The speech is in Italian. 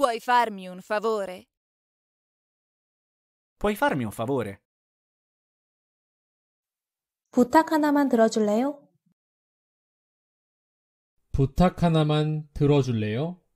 Puoi farmi un favore? Puoi farmi un favore? 부탁 하나만 들어줄래요? 부탁 하나만 들어줄래요?